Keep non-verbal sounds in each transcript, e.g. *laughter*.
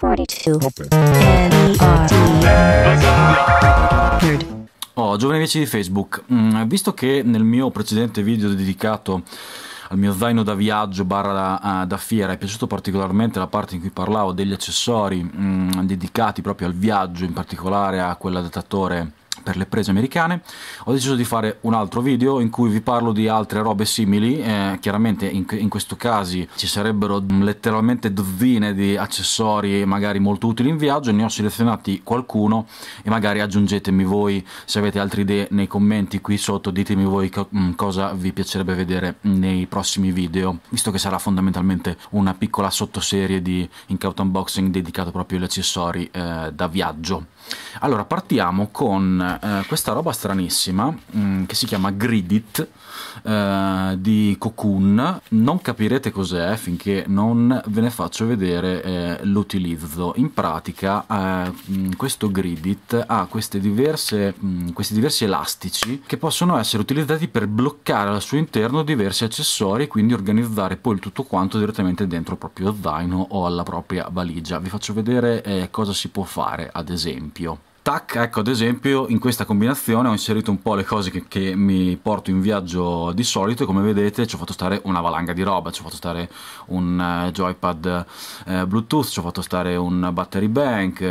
42 Oh, giovani amici di Facebook, mm, visto che nel mio precedente video dedicato al mio zaino da viaggio barra da, uh, da fiera è piaciuto particolarmente la parte in cui parlavo degli accessori mm, dedicati proprio al viaggio, in particolare a quell'adattatore per le prese americane ho deciso di fare un altro video in cui vi parlo di altre robe simili eh, chiaramente in, in questo caso ci sarebbero letteralmente dozzine di accessori magari molto utili in viaggio ne ho selezionati qualcuno e magari aggiungetemi voi se avete altre idee nei commenti qui sotto ditemi voi co mm, cosa vi piacerebbe vedere nei prossimi video visto che sarà fondamentalmente una piccola sottoserie di Incaut unboxing dedicato proprio agli accessori eh, da viaggio allora partiamo con eh, questa roba stranissima mh, mm, che si chiama Gridit eh, di Cocoon. Non capirete cos'è finché non ve ne faccio vedere eh, l'utilizzo. In pratica eh, mm, questo Gridit ha diverse, mh, mm, questi diversi elastici che possono essere utilizzati per bloccare al suo interno diversi accessori e quindi organizzare poi tutto quanto direttamente dentro il proprio zaino o alla propria valigia. Vi faccio vedere eh, cosa si può fare ad esempio. Tac, ecco ad esempio in questa combinazione ho inserito un po' le cose che, che mi porto in viaggio di solito e come vedete ci ho fatto stare una valanga di roba, ci ho fatto stare un eh, joypad eh, Bluetooth, ci ho fatto stare un battery bank, eh,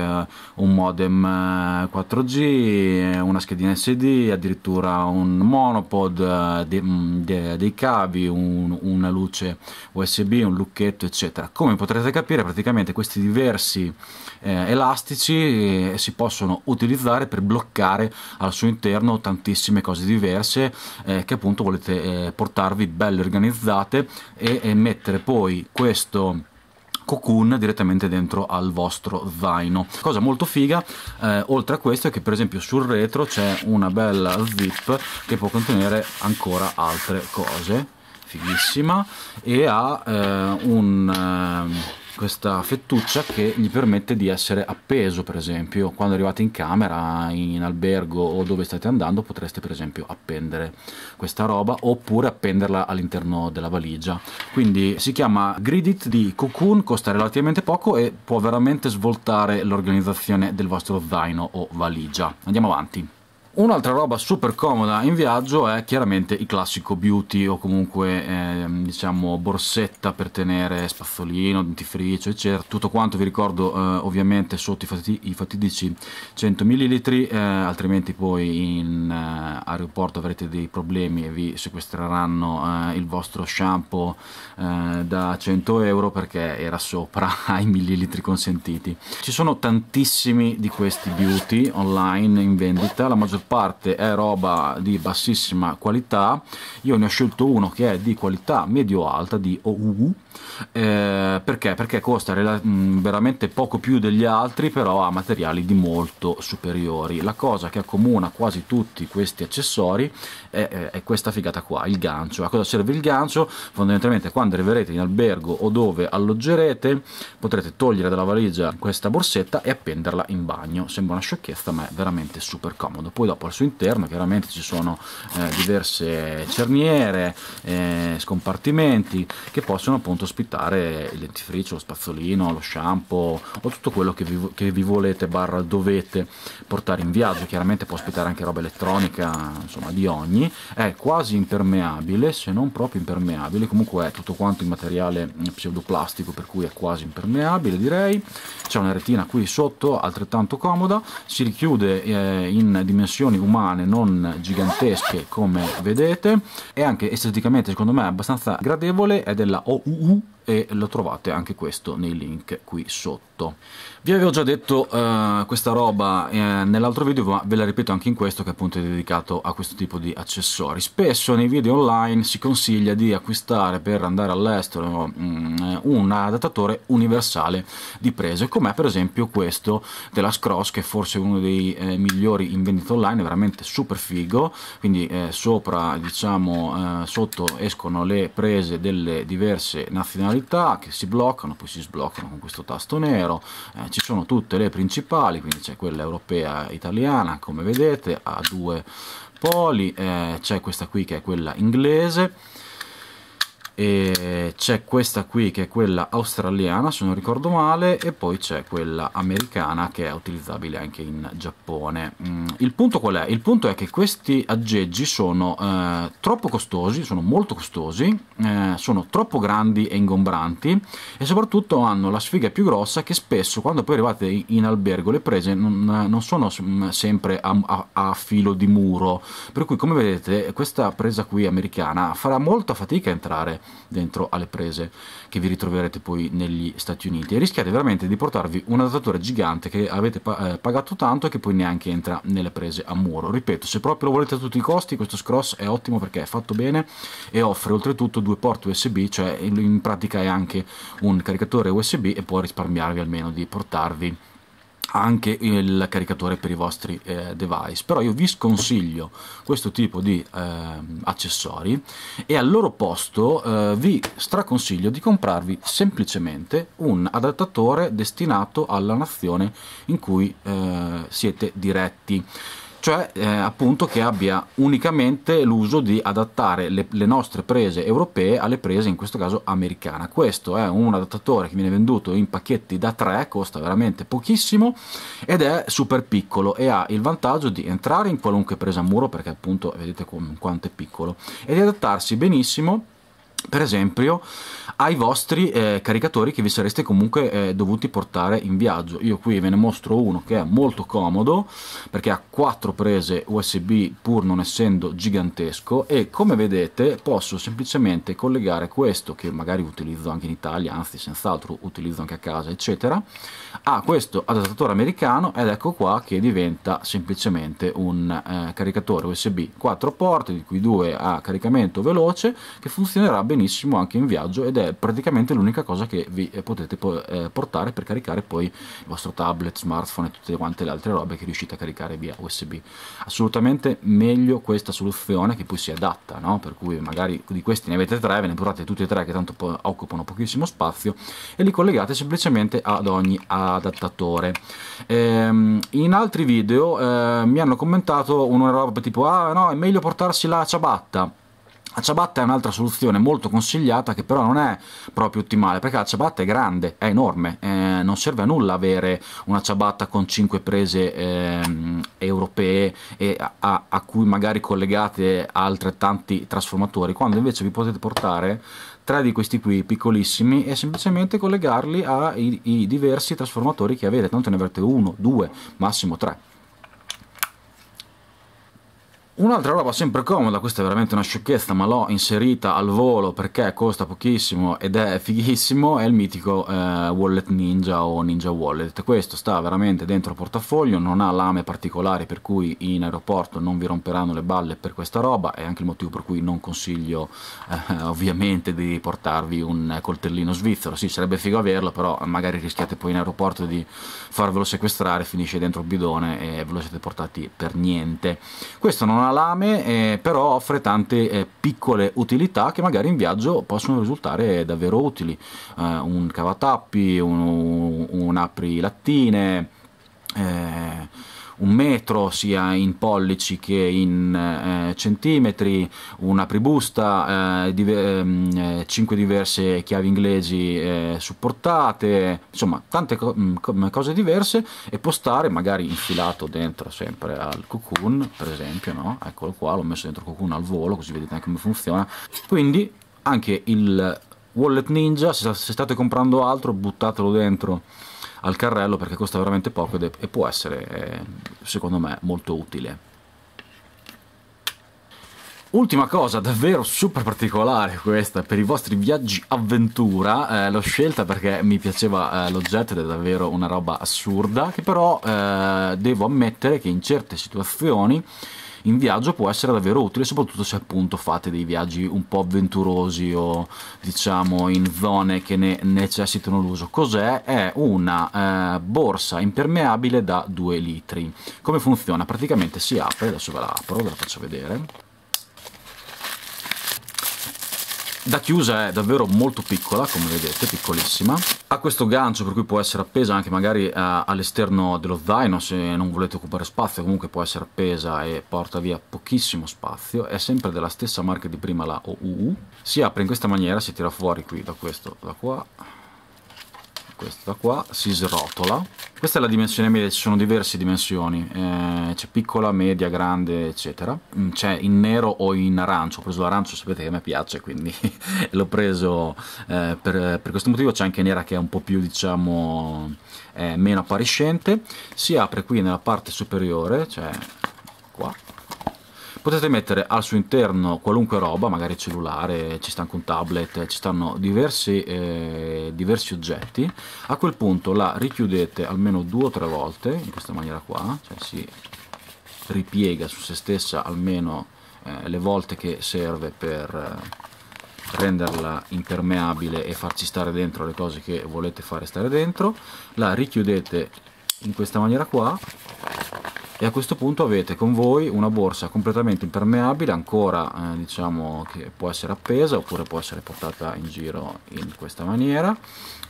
un modem 4G, eh, eh, una schedina SD, addirittura un monopod, eh, dei, mm, de, dei cavi, un, una luce USB, un lucchetto eccetera. Come potrete capire praticamente questi diversi elastici si possono utilizzare per bloccare al suo interno tantissime cose diverse eh, che appunto volete eh, portarvi belle organizzate e, e mettere poi questo cocoon direttamente dentro al vostro zaino cosa molto figa eh, oltre a questo è che per esempio sul retro c'è una bella zip che può contenere ancora altre cose fighissima e ha eh, un eh, questa fettuccia che gli permette di essere appeso per esempio quando arrivate in camera in albergo o dove state andando potreste per esempio appendere questa roba oppure appenderla all'interno della valigia quindi si chiama Gridit di Cocoon costa relativamente poco e può veramente svoltare l'organizzazione del vostro zaino o valigia andiamo avanti Un'altra roba super comoda in viaggio è chiaramente il classico beauty o comunque eh, diciamo borsetta per tenere spazzolino, dentifricio eccetera. Tutto quanto vi ricordo eh, ovviamente sotto i, fati i, fatidici 100 ml eh, altrimenti poi in eh, aeroporto avrete dei problemi e vi sequestreranno eh, il vostro shampoo eh, da 100 euro perché era sopra *laughs* ai millilitri consentiti. Ci sono tantissimi di questi beauty online in vendita, la maggior parte è roba di bassissima qualità io ne ho scelto uno che è di qualità medio alta di OU eh, perché? perché costa mm, veramente poco più degli altri però ha materiali di molto superiori la cosa che accomuna quasi tutti questi accessori è, è questa figata qua il gancio a cosa serve il gancio fondamentalmente quando arriverete in albergo o dove alloggerete potrete togliere dalla valigia questa borsetta e appenderla in bagno sembra una sciocchezza ma è veramente super comodo poi dopo dopo al suo interno chiaramente ci sono eh, diverse cerniere, eh, scompartimenti che possono appunto ospitare il dentifricio, lo spazzolino, lo shampoo o tutto quello che vi, che vi volete barra dovete portare in viaggio, chiaramente può ospitare anche roba elettronica, insomma di ogni, è quasi impermeabile se non proprio impermeabile, comunque è tutto quanto in materiale mm, pseudoplastico per cui è quasi impermeabile direi, c'è una retina qui sotto altrettanto comoda, si richiude eh, in dimensione dimensioni umane non gigantesche come vedete è anche esteticamente secondo me abbastanza gradevole è della OUU e lo trovate anche questo nei link qui sotto. Vi avevo già detto eh, questa roba eh, nell'altro video, ma ve la ripeto anche in questo che appunto è dedicato a questo tipo di accessori. Spesso nei video online si consiglia di acquistare per andare all'estero mm, un adattatore universale di prese, come per esempio questo della Scross, che è forse uno dei eh, migliori in vendita online, è veramente super figo, quindi eh, sopra, diciamo, eh, sotto escono le prese delle diverse nazionalità funzionalità che si bloccano, poi si sbloccano con questo tasto nero, eh, ci sono tutte le principali, quindi c'è quella europea e italiana, come vedete, a due poli, eh, c'è questa qui che è quella inglese, e c'è questa qui che è quella australiana se non ricordo male e poi c'è quella americana che è utilizzabile anche in Giappone mm, il punto qual è? il punto è che questi aggeggi sono eh, troppo costosi sono molto costosi eh, sono troppo grandi e ingombranti e soprattutto hanno la sfiga più grossa che spesso quando poi arrivate in albergo le prese non, non sono mm, sempre a, a, a filo di muro per cui come vedete questa presa qui americana farà molta fatica a entrare dentro alle prese che vi ritroverete poi negli Stati Uniti e rischiate veramente di portarvi un adattatore gigante che avete eh, pagato tanto e che poi neanche entra nelle prese a muro ripeto se proprio lo volete a tutti i costi questo scross è ottimo perché è fatto bene e offre oltretutto due porte USB cioè in pratica è anche un caricatore USB e può risparmiarvi almeno di portarvi anche il caricatore per i vostri eh, device però io vi sconsiglio questo tipo di eh, accessori e al loro posto eh, vi straconsiglio di comprarvi semplicemente un adattatore destinato alla nazione in cui eh, siete diretti cioè eh, appunto che abbia unicamente l'uso di adattare le, le, nostre prese europee alle prese in questo caso americana. Questo è un adattatore che viene venduto in pacchetti da 3, costa veramente pochissimo ed è super piccolo e ha il vantaggio di entrare in qualunque presa a muro perché appunto vedete com- quanto è piccolo e di adattarsi benissimo per esempio ai vostri eh, caricatori che vi sareste comunque eh, dovuti portare in viaggio io qui ve ne mostro uno che è molto comodo perché ha quattro prese usb pur non essendo gigantesco e come vedete posso semplicemente collegare questo che magari utilizzo anche in Italia anzi senz'altro utilizzo anche a casa eccetera a questo adattatore americano ed ecco qua che diventa semplicemente un eh, caricatore usb quattro porte di cui due a caricamento veloce che funzionerà benissimo benissimo anche in viaggio ed è praticamente l'unica cosa che vi eh, potete eh, portare per caricare poi il vostro tablet, smartphone e tutte quante le altre robe che riuscite a caricare via USB. Assolutamente meglio questa soluzione che poi si adatta, no? per cui magari di questi ne avete tre, ve ne portate tutti e tre che tanto po occupano pochissimo spazio e li collegate semplicemente ad ogni adattatore. Ehm, in altri video eh, mi hanno commentato una roba tipo ah no è meglio portarsi la ciabatta la ciabatta è un'altra soluzione molto consigliata che però non è proprio ottimale perché la ciabatta è grande, è enorme, eh, non serve a nulla avere una ciabatta con 5 prese eh, europee a, a, cui magari collegate altrettanti trasformatori quando invece vi potete portare tre di questi qui piccolissimi e semplicemente collegarli ai diversi trasformatori che avete, tanto ne avrete uno, due, massimo tre. Un'altra roba sempre comoda, questa è veramente una sciocchezza, ma l'ho inserita al volo perché costa pochissimo ed è fighissimo, è il mitico eh, Wallet Ninja o Ninja Wallet. Questo sta veramente dentro il portafoglio, non ha lame particolari per cui in aeroporto non vi romperanno le balle per questa roba, è anche il motivo per cui non consiglio eh, *laughs* ovviamente di portarvi un coltellino svizzero. Sì, sarebbe figo averlo, però magari rischiate poi in aeroporto di farvelo sequestrare, finisce dentro il bidone e ve lo siete portati per niente. Questo non ha una lame, eh, però offre tante eh, piccole utilità che magari in viaggio possono risultare davvero utili. Eh, un cavatappi, un, un aprilattine eh, un metro sia in pollici che in eh, centimetri, una pribusta, eh, diver ehm, 5 eh, diverse chiavi inglesi eh, supportate, insomma tante co mm, mm, cose diverse e postare magari infilato dentro sempre al cocoon per esempio, no? eccolo qua, l'ho messo dentro il cocoon al volo così vedete anche come funziona, quindi anche il Wallet Ninja, se state comprando altro buttatelo dentro al carrello perché costa veramente poco ed è, e può essere eh, secondo me molto utile. Ultima cosa davvero super particolare questa per i vostri viaggi avventura, eh, l'ho scelta perché mi piaceva eh, l'oggetto ed è davvero una roba assurda che però eh, devo ammettere che in certe situazioni in viaggio può essere davvero utile, soprattutto se appunto fate dei viaggi un po' avventurosi o diciamo in zone che ne necessitano l'uso. Cos'è? È una eh, borsa impermeabile da 2 litri. Come funziona? Praticamente si apre, adesso ve la apro, ve la faccio vedere Da chiusa è davvero molto piccola, come vedete, piccolissima. Ha questo gancio per cui può essere appesa anche magari eh, all'esterno dello zaino se non volete occupare spazio, comunque può essere appesa e porta via pochissimo spazio. È sempre della stessa marca di prima, la OUU. Si apre in questa maniera, si tira fuori qui da questo da qua, questo da qua, si srotola questa è la dimensione media, ci sono diverse dimensioni, eh, c'è piccola, media, grande, eccetera. Mm, c'è in nero o in arancio, ho preso l'arancio, sapete che a me piace, quindi *laughs* l'ho preso eh, per, per, questo motivo. C'è anche nera che è un po' più, diciamo, eh, meno appariscente. Si apre qui nella parte superiore, cioè qua, potete mettere al suo interno qualunque roba, magari cellulare, ci sta anche un tablet, ci stanno diversi, eh, diversi oggetti, a quel punto la richiudete almeno due o tre volte, in questa maniera qua, cioè si ripiega su se stessa almeno eh, le volte che serve per eh, renderla impermeabile e farci stare dentro le cose che volete fare stare dentro, la richiudete in questa maniera qua e a questo punto avete con voi una borsa completamente impermeabile ancora eh, diciamo che può essere appesa oppure può essere portata in giro in questa maniera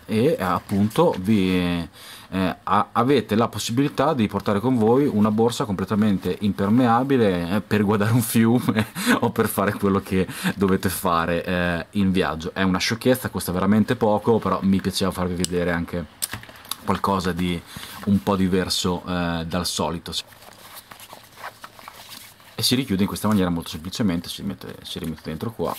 e eh, appunto vi, eh, eh avete la possibilità di portare con voi una borsa completamente impermeabile eh, per guardare un fiume *laughs* o per fare quello che dovete fare eh, in viaggio è una sciocchezza costa veramente poco però mi piaceva farvi vedere anche qualcosa di un po' diverso dal solito e si richiude in questa maniera molto semplicemente si, mette, si rimette dentro qua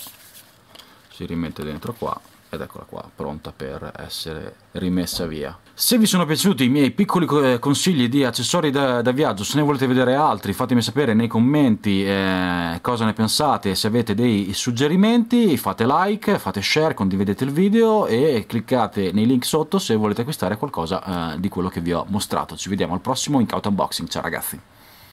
si rimette dentro qua ed eccola qua pronta per essere rimessa via se vi sono piaciuti i miei piccoli eh, consigli di accessori da, da viaggio se ne volete vedere altri fatemi sapere nei commenti eh, cosa ne pensate se avete dei suggerimenti fate like fate share condividete il video e cliccate nei link sotto se volete acquistare qualcosa eh, di quello che vi ho mostrato ci vediamo al prossimo incauto unboxing ciao ragazzi